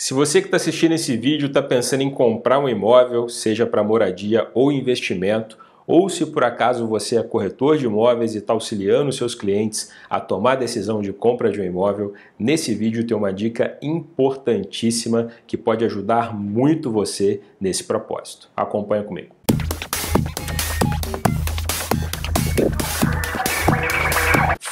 Se você que está assistindo esse vídeo está pensando em comprar um imóvel, seja para moradia ou investimento, ou se por acaso você é corretor de imóveis e está auxiliando seus clientes a tomar a decisão de compra de um imóvel, nesse vídeo tem uma dica importantíssima que pode ajudar muito você nesse propósito. Acompanha comigo.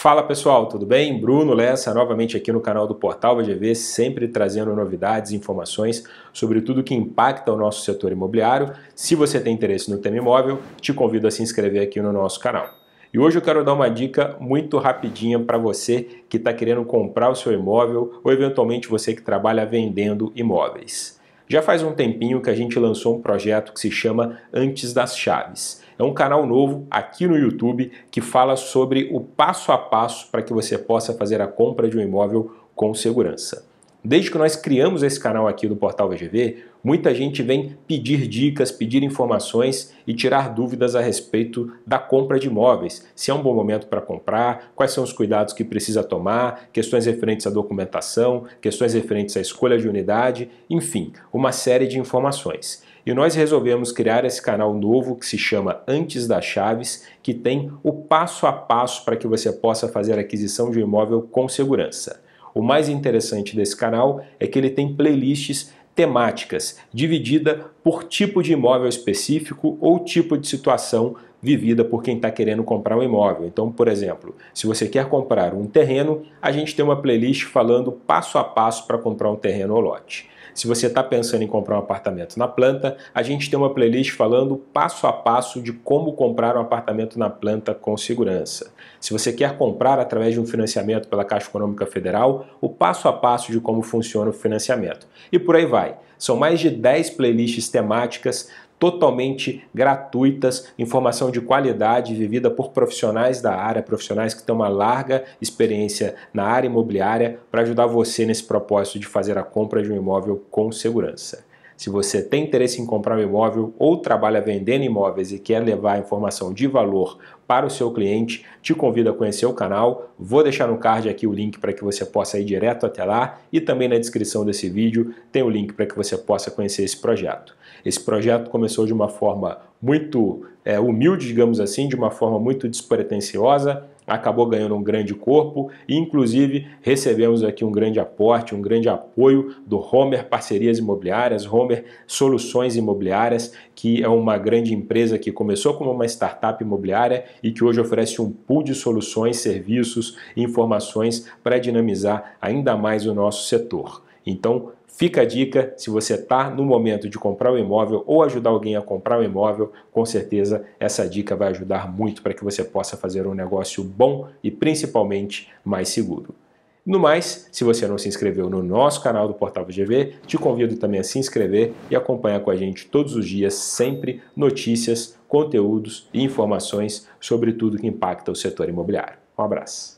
Fala pessoal, tudo bem? Bruno Lessa novamente aqui no canal do Portal VGV, sempre trazendo novidades, informações sobre tudo que impacta o nosso setor imobiliário. Se você tem interesse no tema imóvel, te convido a se inscrever aqui no nosso canal. E hoje eu quero dar uma dica muito rapidinha para você que está querendo comprar o seu imóvel ou eventualmente você que trabalha vendendo imóveis. Já faz um tempinho que a gente lançou um projeto que se chama Antes das Chaves. É um canal novo aqui no YouTube que fala sobre o passo a passo para que você possa fazer a compra de um imóvel com segurança. Desde que nós criamos esse canal aqui do Portal VGV, muita gente vem pedir dicas, pedir informações e tirar dúvidas a respeito da compra de imóveis. Se é um bom momento para comprar, quais são os cuidados que precisa tomar, questões referentes à documentação, questões referentes à escolha de unidade, enfim, uma série de informações e nós resolvemos criar esse canal novo que se chama Antes das Chaves, que tem o passo a passo para que você possa fazer a aquisição de um imóvel com segurança. O mais interessante desse canal é que ele tem playlists temáticas, dividida por tipo de imóvel específico ou tipo de situação vivida por quem está querendo comprar um imóvel. Então, por exemplo, se você quer comprar um terreno, a gente tem uma playlist falando passo a passo para comprar um terreno ou lote. Se você está pensando em comprar um apartamento na planta, a gente tem uma playlist falando passo a passo de como comprar um apartamento na planta com segurança. Se você quer comprar através de um financiamento pela Caixa Econômica Federal, o passo a passo de como funciona o financiamento. E por aí vai. São mais de 10 playlists temáticas totalmente gratuitas, informação de qualidade vivida por profissionais da área, profissionais que têm uma larga experiência na área imobiliária para ajudar você nesse propósito de fazer a compra de um imóvel com segurança. Se você tem interesse em comprar um imóvel ou trabalha vendendo imóveis e quer levar informação de valor para o seu cliente, te convido a conhecer o canal. Vou deixar no card aqui o link para que você possa ir direto até lá e também na descrição desse vídeo tem o link para que você possa conhecer esse projeto. Esse projeto começou de uma forma muito é, humilde, digamos assim, de uma forma muito despretensiosa, acabou ganhando um grande corpo e, inclusive, recebemos aqui um grande aporte, um grande apoio do Homer Parcerias Imobiliárias, Homer Soluções Imobiliárias, que é uma grande empresa que começou como uma startup imobiliária e que hoje oferece um pool de soluções, serviços e informações para dinamizar ainda mais o nosso setor. Então, Fica a dica, se você está no momento de comprar um imóvel ou ajudar alguém a comprar um imóvel, com certeza essa dica vai ajudar muito para que você possa fazer um negócio bom e principalmente mais seguro. No mais, se você não se inscreveu no nosso canal do Portal GV, te convido também a se inscrever e acompanhar com a gente todos os dias, sempre, notícias, conteúdos e informações sobre tudo que impacta o setor imobiliário. Um abraço.